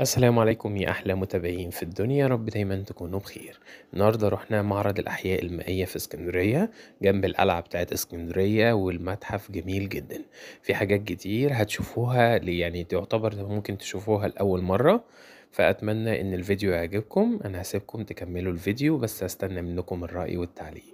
السلام عليكم يا أحلى متابعين في الدنيا رب دايما تكونوا بخير النهاردة رحنا معرض الأحياء المائية في اسكندرية جنب القلعة بتاعت اسكندرية والمتحف جميل جدا في حاجات كتير هتشوفوها يعني تعتبر ممكن تشوفوها لأول مرة فأتمنى إن الفيديو يعجبكم أنا هسيبكم تكملوا الفيديو بس هستنى منكم الرأي والتعليق